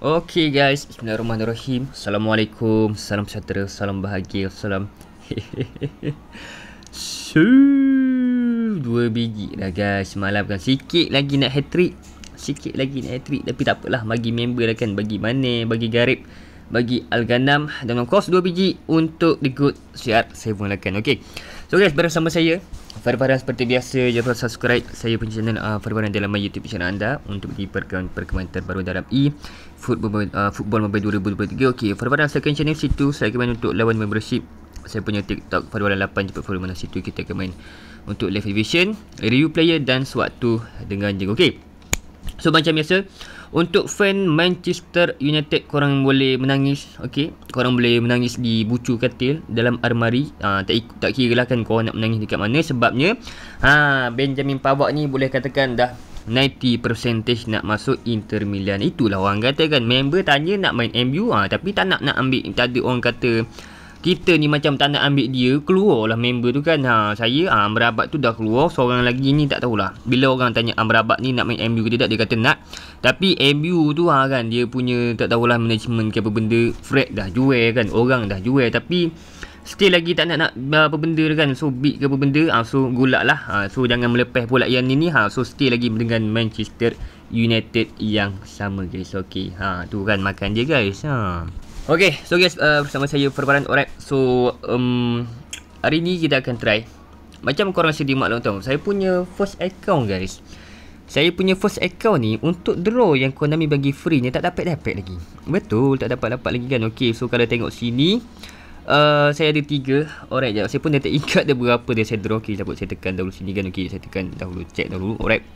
Okay guys, Bismillahirrahmanirrahim Assalamualaikum, salam sejahtera, salam bahagia, salam so, Dua biji dah guys, malam kan sikit lagi nak hat-trick Sikit lagi nak hat-trick, tapi tak apalah bagi member lah kan Bagi mana, bagi garib, bagi Alganam Dan of course dua biji untuk The Good CR7 lah kan Okay, so guys bersama saya Farbaran seperti biasa jangan lupa subscribe saya punya channel uh, Farbaran dalam YouTube channel anda untuk di perkembangan, perkembangan terbaru dalam E Football uh, Football Mobile 2023. Okey, Farbaran second channel situ saya akan untuk lawan membership. Saya punya TikTok Farbaran 8 cepat follow mana situ kita akan main untuk live division, review player dan sewaktu dengan jeng. Okey. So macam biasa, untuk fan Manchester United korang boleh menangis okay? korang boleh menangis di bucu katil dalam armari ha, tak tak kira lah kan korang nak menangis dekat mana sebabnya ha Benjamin Pavard ni boleh katakan dah 90% nak masuk Inter Milan itulah orang kata kan member tanya nak main MU ha, ah, tapi tak nak nak ambil tak ada orang kata kita ni macam tak nak ambil dia keluar lah member tu kan ha saya ah, Amrabat tu dah keluar seorang lagi ni tak tahulah bila orang tanya Amrabat ni nak main MU ke tidak dia kata nak tapi MU tu ha kan dia punya tak tahulah management ke apa benda Fred dah jual kan orang dah jual tapi Still lagi tak nak nak apa benda kan So big ke apa benda ha, So gulak lah ha, So jangan melepeh pula yang ni ni ha, So still lagi dengan Manchester United yang sama guys Okay ha, Tu kan makan dia guys ha. Okay, so guys, uh, bersama saya Farbaran Orat So, um, hari ni kita akan try Macam korang rasa dimaklum tau Saya punya first account guys Saya punya first account ni Untuk draw yang Konami bagi free ni Tak dapat-dapat lagi Betul, tak dapat-dapat lagi kan Okay, so kalau tengok sini uh, Saya ada tiga Alright, jap. saya pun dah tak ingat dia berapa dia saya draw Okay, sebab saya tekan dahulu sini kan Okay, saya tekan dahulu, check dahulu Alright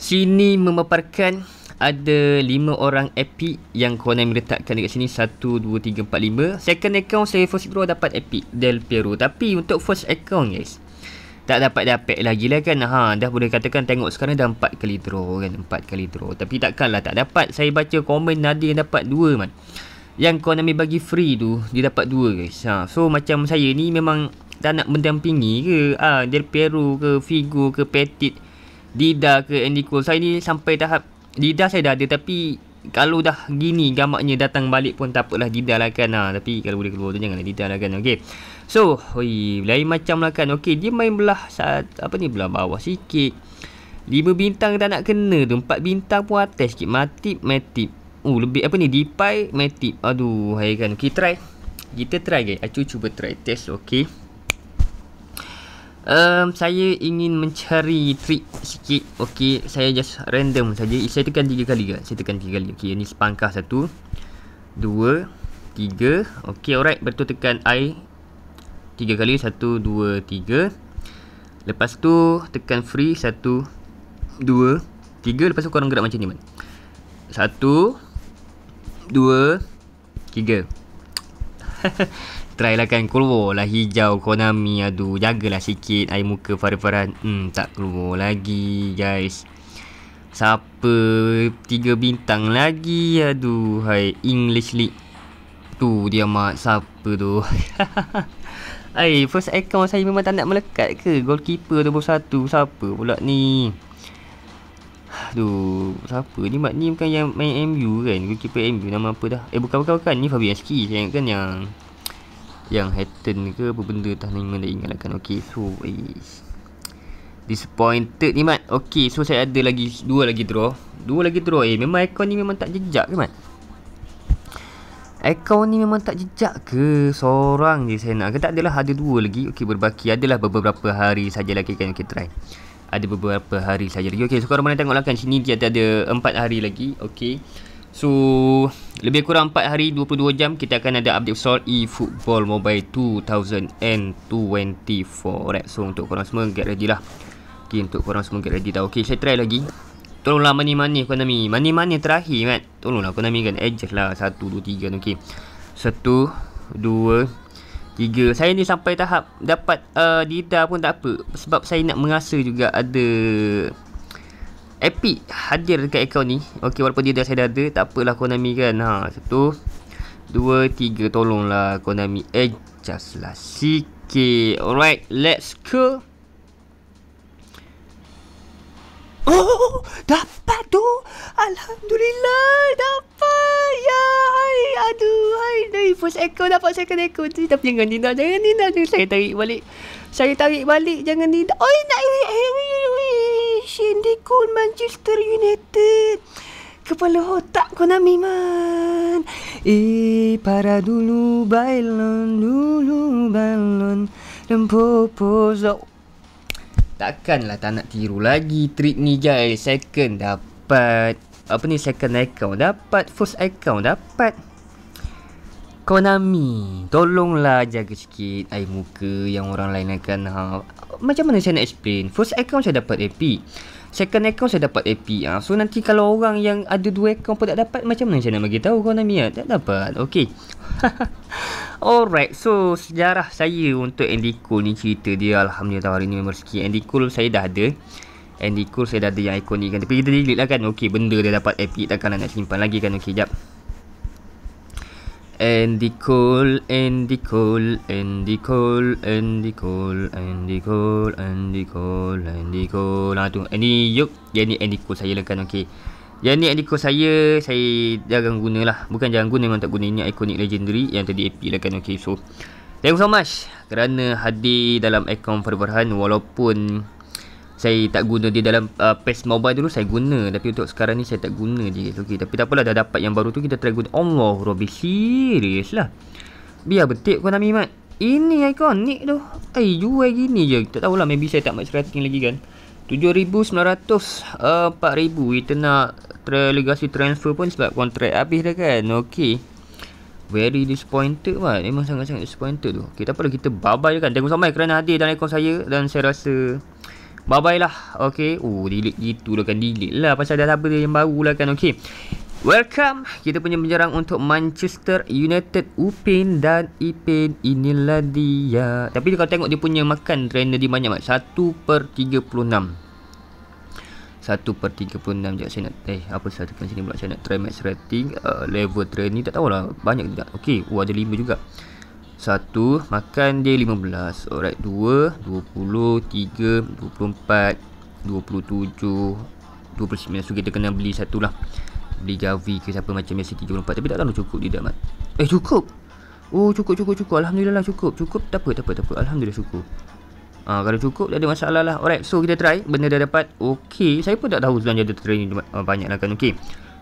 Sini memaparkan ada 5 orang epic yang Conan meletakkan dekat sini 1 2 3 4 5. Second account saya first grow dapat epic Del Piero tapi untuk first account guys tak dapat dapat lagi lah kan ha dah boleh katakan tengok sekarang dah 4 kali draw kan 4 kali draw tapi takkanlah tak dapat saya baca komen nadi yang dapat 2 man yang Konami bagi free tu dia dapat 2 guys ha so macam saya ni memang tak nak mendampingi ke ah ha, Del Piero ke Figo ke Petit Dida ke Andy Cole Saya ni sampai tahap Lidah saya dah ada tapi kalau dah gini gamaknya datang balik pun tak apalah lidah lah kan. Ha. Tapi kalau boleh keluar tu janganlah lidah lah kan. Okay. So, hui, lain macam lah kan. Okay, dia main belah saat, apa ni, belah bawah sikit. 5 bintang tak nak kena tu. 4 bintang pun atas sikit. Matip, matip. Oh, lebih apa ni, dipai, matip. Aduh, hai kan. Okay, try. Kita try, guys. Acu cuba try test, okay um, saya ingin mencari trik sikit okey saya just random saja saya tekan tiga kali ke saya tekan tiga kali okey ini sepangkah satu dua tiga okey alright betul tekan i tiga kali satu dua tiga lepas tu tekan free satu dua tiga lepas tu korang gerak macam ni man satu dua tiga try lah kan keluar lah hijau Konami aduh jagalah sikit air muka Farhan-Farhan hmm tak keluar lagi guys siapa tiga bintang lagi aduh hai English League tu dia mak siapa tu Hai first account saya memang tak nak melekat ke goalkeeper satu siapa pula ni Aduh, siapa ni mak ni bukan yang main MU kan? Goalkeeper MU nama apa dah? Eh bukan bukan bukan ni Fabianski. Saya ingatkan yang yang Hatton ke apa benda tak ni mana ingatkan okey so eh, disappointed ni mat Okay, so saya ada lagi dua lagi draw dua lagi draw eh memang aircon ni memang tak jejak ke mat aircon ni memang tak jejak ke seorang je saya nak ke tak adalah ada dua lagi Okay, berbaki adalah beberapa hari saja lagi kan okey try ada beberapa hari saja lagi okey so korang boleh tengoklah kan sini dia ada empat hari lagi Okay, so lebih kurang 4 hari 22 jam kita akan ada update soal eFootball Mobile 2024 right? So untuk korang semua get ready lah Okay untuk korang semua get ready tau Okay saya try lagi Tolonglah money-money Konami Money-money terakhir kan Tolonglah Konami kan Adjust lah 1, 2, 3 tu okay 1, 2, 3 Saya ni sampai tahap dapat uh, Dida pun tak apa Sebab saya nak merasa juga ada Epic hadir dekat account ni Okay walaupun dia dah saya dah ada Tak apalah Konami kan ha, Satu Dua Tiga Tolonglah Konami eh, just lah Sikit Alright Let's go Oh Dapat tu Alhamdulillah Dapat Ya hai. Aduh hai. Dari first echo Dapat second echo tu Tapi jangan dinda Jangan dinda Saya tarik balik Saya tarik balik Jangan dinda oh nak Eh Eh Shandy Cole Manchester United. Kepala otak Konami Man. Eh, para dulu balon, dulu balon. Rempopo so. Takkanlah tak nak tiru lagi trip ni guys. Second dapat apa ni second account dapat first account dapat Kawan Konami, tolonglah jaga sikit air muka yang orang lain akan ha. Macam mana saya nak explain? First account saya dapat AP. Second account saya dapat AP. Ha. So nanti kalau orang yang ada dua account pun tak dapat, macam mana saya nak bagi tahu kawan Konami ya? Tak dapat. Okay. Alright, so sejarah saya untuk Andy Cole ni cerita dia Alhamdulillah hari ni memang rezeki Andy Cole saya dah ada Andy Cole saya dah ada yang ikonik. ni kan Tapi kita delete lah kan Okay, benda dia dapat epic takkan nak simpan lagi kan Okay, jap Andy Cole, Andy Cole, Andy Cole, Andy Cole, Andy Cole, Andy Cole, Andy Cole. Nah, tu. ini Yuk, yang ni Andy Cole saya lah okay. okey. Yang ni Andy Cole saya, saya jangan guna lah. Bukan jangan guna, memang tak guna. Ini iconic legendary yang tadi ep lah okay So, thank you so much kerana hadir dalam account Farid Farhan walaupun saya tak guna dia dalam uh, PES mobile dulu saya guna tapi untuk sekarang ni saya tak guna je okey. tapi tak apalah dah dapat yang baru tu kita try guna Allah Rabbi serius lah biar betik kau nak mimat ini ikonik tu eh jual gini je tak tahulah maybe saya tak match rating lagi kan 7,900 uh, 4,000 kita nak legacy transfer pun sebab kontrak habis dah kan okey. Very disappointed lah Memang sangat-sangat disappointed tu Okay perlu kita babai je kan Tengok sama so much kerana hadir dalam ekor saya Dan saya rasa Bye bye lah. Okay. Oh, delete gitu lah kan. Delete lah. Pasal dah apa yang baru lah kan. Okay. Welcome. Kita punya menyerang untuk Manchester United. Upin dan Ipin. Inilah dia. Tapi kalau tengok dia punya makan. Trainer dia banyak. Mak. 1 per 36. 1 per 36. Jangan saya nak. Eh, apa saya tekan sini pula. Saya nak try match rating. Uh, level trainer ni. Tak tahulah. Banyak ke tak. Okay. Oh, ada 5 juga. Satu Makan dia 15 Alright Dua 20 Tiga 24 27 29 So kita kena beli satu lah Beli Gavi ke siapa macam Biasa 34 Tapi tak tahu cukup dia dapat Eh cukup Oh cukup cukup cukup Alhamdulillah lah cukup Cukup tak apa tak apa, tak apa. Alhamdulillah cukup Ah ha, kalau cukup tak ada masalah lah. Alright, so kita try benda dah dapat. Okey, saya pun tak tahu sebenarnya ada training ah, banyak lah kan. Okey.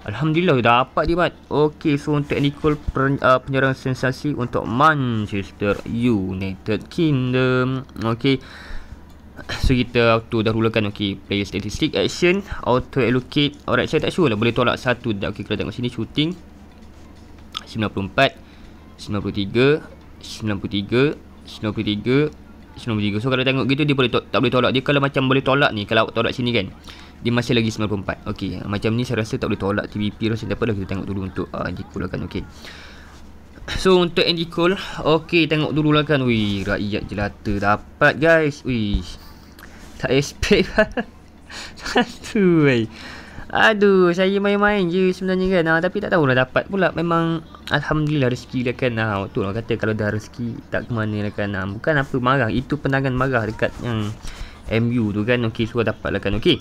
Alhamdulillah dah dapat dia Mat Okay so untuk Nicole pen, uh, penyerang sensasi untuk Manchester United Kingdom Okay So kita auto dah rulakan okay Player statistic action Auto allocate Alright saya tak sure lah boleh tolak satu dah Okay kita tengok sini shooting 94 93 93 93 93 So kalau tengok gitu dia boleh to- tak boleh tolak Dia kalau macam boleh tolak ni Kalau tolak sini kan dia masih lagi 94 okey macam ni saya rasa tak boleh tolak TVP rasa tak apalah kita tengok dulu untuk uh, Andy Cole kan okey so untuk Andy Cole okey tengok dulu lah kan wih rakyat jelata dapat guys wih tak expect satu wey Aduh, saya main-main je sebenarnya kan ha, Tapi tak tahulah dapat pula Memang Alhamdulillah rezeki lah kan ha, Tu lah kata kalau dah rezeki Tak ke mana lah kan ha, Bukan apa marah Itu penangan marah dekat yang MU tu kan Okay, suruh dapat lah kan Okay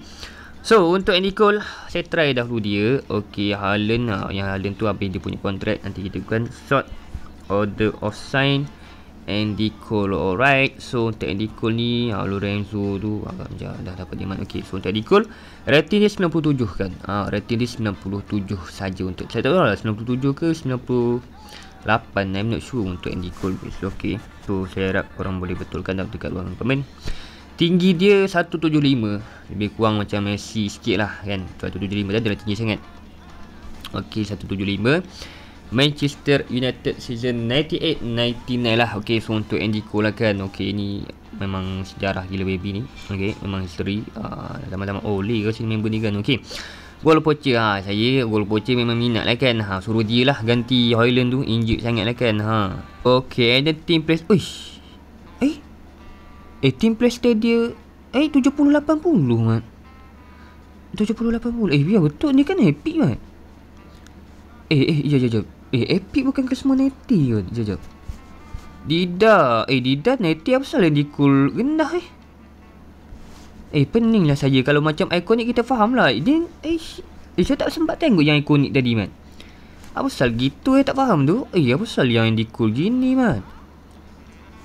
So untuk Andy Cole Saya try dahulu dia Okay Harlan ha, Yang Harlan tu habis dia punya kontrak Nanti kita kan Short Order of sign Andy Cole Alright So untuk Andy Cole ni ha, Lorenzo tu Agak ah, macam dah dapat diamond Okay so untuk Andy Cole Rating dia 97 kan ha, Rating dia 97 saja untuk Saya tak tahu lah 97 ke 90 8 I'm not sure untuk Andy Cole So okay So saya harap korang boleh betulkan dalam dekat ruang komen Tinggi dia 175 Lebih kurang macam Messi sikit lah kan 175 dah adalah tinggi sangat Ok 175 Manchester United season 98-99 lah Ok so untuk Andy Cole lah kan Ok ni memang sejarah gila baby ni Ok memang history ah, Lama-lama uh, oh, Ole ke sini member ni kan Ok Gol Poche ha, Saya Gol Poche memang minat lah kan ha, Suruh dia lah Ganti Hoyland tu Injured sangat lah kan ha. Okay And the team plays Uish Eh Eh team playstyle dia Eh 7080 mat 7080 Eh biar ya, betul ni kan epic mat Eh eh ya ya ya Eh epic bukan ke semua neti kot Jap jap Dida Eh Dida neti apa salah di cool Gendah eh Eh pening lah saja Kalau macam ikonik kita faham lah Dia eh, eh, saya tak sempat tengok yang ikonik tadi mat Apa salah gitu eh tak faham tu Eh apa salah yang di cool gini mat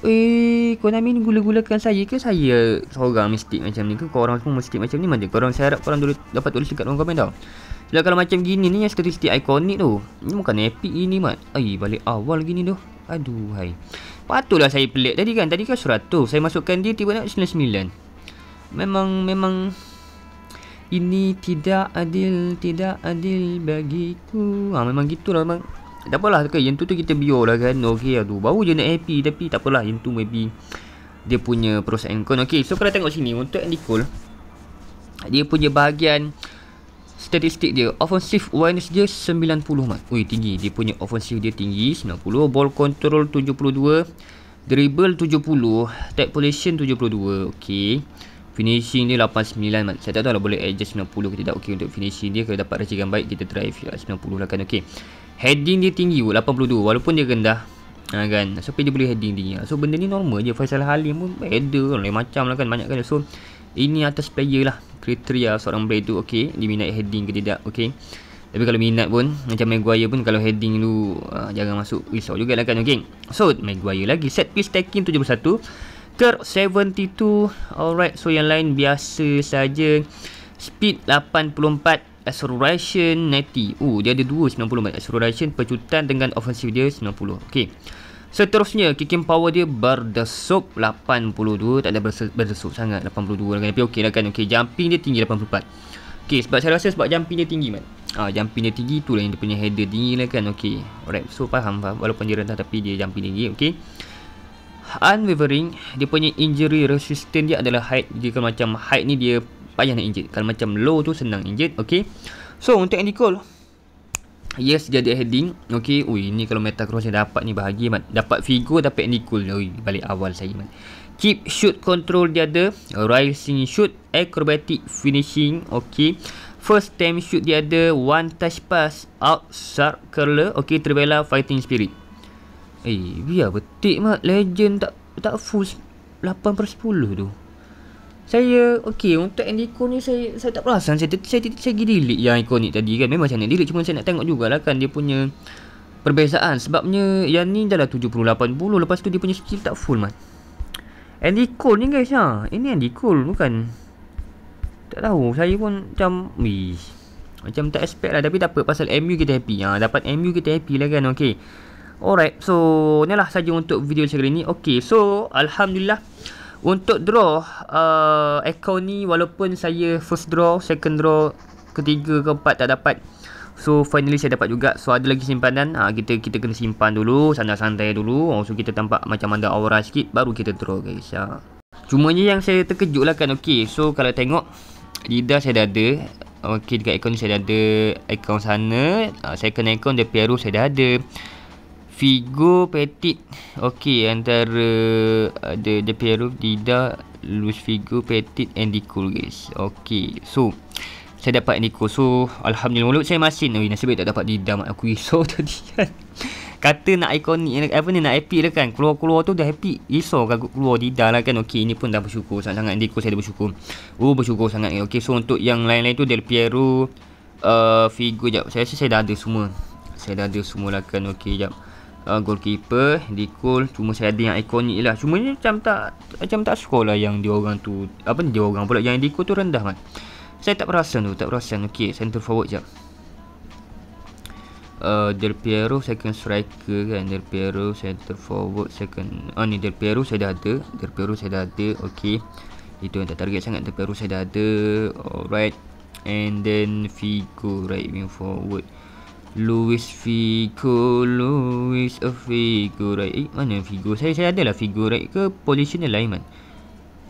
Eh, korang main gula-gulakan saya ke saya seorang mistik macam ni ke? orang semua mistik macam ni mana? Korang saya harap orang dulu dapat tulis dekat dalam komen tau. Sebab kalau macam gini ni yang statistik ikonik tu. Ni bukan epic ini mat. Ai, balik awal gini tu. Aduh, hai. Patutlah saya pelik tadi kan? Tadi kan 100. Saya masukkan dia tiba nak 99. Memang, memang... Ini tidak adil, tidak adil bagiku. Ha, memang gitulah, memang. Tak apalah kan yang tu tu kita biar lah kan Okay aduh tu Baru je nak happy Tapi tak apalah yang tu maybe Dia punya pros and con Okay so kalau tengok sini Untuk Andy Cole Dia punya bahagian Statistik dia Offensive awareness dia 90 mat Ui tinggi Dia punya offensive dia tinggi 90 Ball control 72 Dribble 70 Tag position 72 Okay Finishing dia 89 mat Saya tak tahu lah boleh adjust 90 ke tidak Okay untuk finishing dia Kalau dapat rasa baik Kita drive 90 lah kan Okay Heading dia tinggi 82 Walaupun dia rendah ha, kan so dia boleh heading tinggi so benda ni normal je Faisal Halim pun header kan? lain macam lah kan banyak kan so ini atas player lah kriteria seorang player tu okey diminat heading ke tidak okay. tapi kalau minat pun macam Maguire pun kalau heading lu uh, ha, jangan masuk risau juga lah kan okey so Maguire lagi set piece taking 71 ker 72 alright so yang lain biasa saja speed 84 Acceleration 90 Oh dia ada dua 90 man. Acceleration Pecutan dengan offensive dia 90 Okay Seterusnya Kicking power dia Berdesup 82 Tak ada berdesup sangat 82 Tapi okay lah kan okay. Lah kan. Jumping dia tinggi 84 Okay sebab saya rasa Sebab jumping dia tinggi man. Ah, Jumping dia tinggi Itulah yang dia punya header tinggi lah kan Okay Alright so faham, faham. Walaupun dia rentah Tapi dia jumping tinggi Okay unwavering dia punya injury resistant dia adalah height jika macam height ni dia payah nak injet kalau macam low tu senang injet okey so untuk Nicole yes jadi heading okey ui ni kalau meta cross yang dapat ni bahagia man dapat figure dapat Nicole ui balik awal saya man keep shoot control dia ada rising shoot acrobatic finishing okey First time shoot dia ada One touch pass Out circle, Okay Trivella Fighting Spirit Eh, biar betik mat legend tak tak full 8 per 10 tu. Saya okey untuk end ikon ni saya saya tak perasan saya saya saya, saya, saya delete yang ikonik tadi kan memang saya nak cuma saya nak tengok jugalah kan dia punya perbezaan sebabnya yang ni dah lah 70 80 lepas tu dia punya skill tak full mat. End ikon ni guys ha. Ini end ikon bukan tak tahu saya pun macam wih macam tak expect lah tapi tak apa pasal MU kita happy ha dapat MU kita happy lah kan okey Alright, so ni lah saja untuk video saya ni. Okay, so Alhamdulillah untuk draw uh, account ni walaupun saya first draw, second draw, ketiga, keempat tak dapat. So finally saya dapat juga. So ada lagi simpanan. Ha, kita kita kena simpan dulu, santai-santai dulu. Oh, so kita tampak macam ada aura sikit baru kita draw guys. Ha. Ya. Cuma ni yang saya terkejut lah kan. Okay, so kalau tengok lidah saya dah ada. Okay, dekat account ni saya dah ada account sana. Uh, second account dia PRU saya dah ada. Figo Petit Okey antara ada uh, the, Dida Luis Figo Petit and Dicol guys. Okey. So saya dapat Nico. So alhamdulillah mulut saya masih ni nasib baik tak dapat Dida mak aku iso tadi kan. Kata nak ikonik apa ni nak epic lah kan. Keluar-keluar tu dah happy iso kagak keluar Dida lah kan. Okey ini pun dah bersyukur sangat-sangat Nico saya dah bersyukur. Oh bersyukur sangat. Okey so untuk yang lain-lain tu Del Piero uh, Figo jap. Saya rasa saya dah ada semua. Saya dah ada semua lah kan. Okey jap uh, goalkeeper di cool cuma saya ada yang ikonik lah cuma ni macam tak macam tak suka lah yang dia orang tu apa dia orang pula yang di cool tu rendah kan saya tak perasan tu tak perasan okey center forward jap uh, ah, Del Piero second striker kan Del Piero center forward second oh ni Del Piero saya dah ada Del Piero saya dah ada okey itu yang tak target sangat Del Piero saya dah ada alright and then Figo right wing forward Luis Figo Luis of Figo right eh, mana Figo saya saya lah Figo right ke position lain man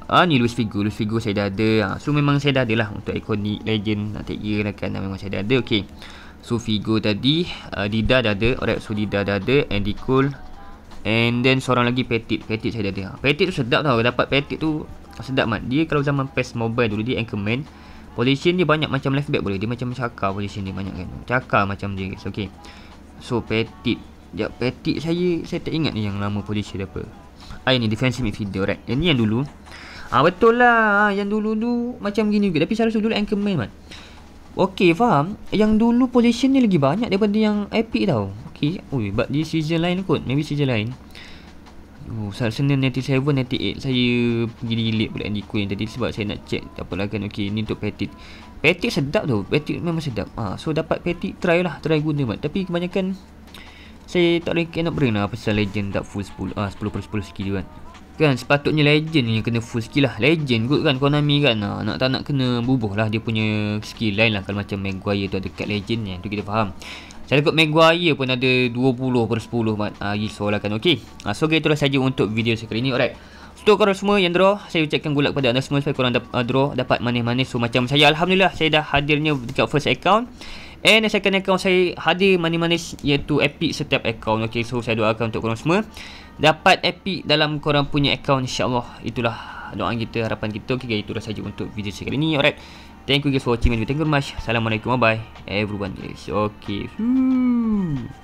Ah ni Luis Figo Luis Figo saya dah ada ha, So memang saya dah ada lah Untuk iconic legend Nak take year lah kan Memang saya dah ada Okay So Figo tadi uh, Dida dah ada Alright so Dida dah ada Andy Cole And then seorang lagi Petit Petit saya dah ada ha, Petit tu sedap tau Dapat Petit tu Sedap man Dia kalau zaman PES Mobile dulu Dia Anchorman Position ni banyak macam left back boleh Dia macam cakar position ni banyak kan Cakar macam dia So okay So petit Sekejap petit saya Saya tak ingat ni yang nama position dia apa Ah ini defensive midfielder right Yang ni yang dulu Ah ha, betul lah ah, Yang dulu tu Macam gini juga Tapi seharusnya dulu anchorman man Okay faham Yang dulu position ni lagi banyak Daripada yang epic tau Okay Ui but di season lain kot Maybe season lain saya Selsen 97, 98 Saya pergi delete pula Andy Queen tadi Sebab saya nak check Tak apalah kan Okay, ni untuk patty Patty sedap tu Patty memang sedap ha, So, dapat patty Try lah Try guna mat Tapi kebanyakan Saya tak boleh Cannot bring lah Pasal legend tak full 10 Ah ha, 10 per 10 skill kan Kan sepatutnya legend ni kena full skill lah Legend kot kan Konami kan ha, Nak tak nak kena bubuh lah Dia punya skill lain lah Kalau macam Maguire tu ada kat legend ni Tu kita faham saya ikut Maguire pun ada 20 per 10 mat, uh, ah, yield seolahkan. Okay. Uh, ah, so, gitu lah saja untuk video saya kali ini. Alright. Untuk korang semua yang draw, saya ucapkan gulak kepada anda semua supaya korang dap, uh, draw dapat manis-manis. So, macam saya, Alhamdulillah, saya dah hadirnya dekat first account. And second account saya hadir manis-manis iaitu epic setiap account. Okay, so saya doakan untuk korang semua. Dapat epic dalam korang punya account, insyaAllah. Itulah doa kita, harapan kita. Okay, itu dah saja untuk video saya kali ni. Alright. Thank you guys for watching. Thank you very much. Assalamualaikum. Bye bye. Everyone is okay. Hmm.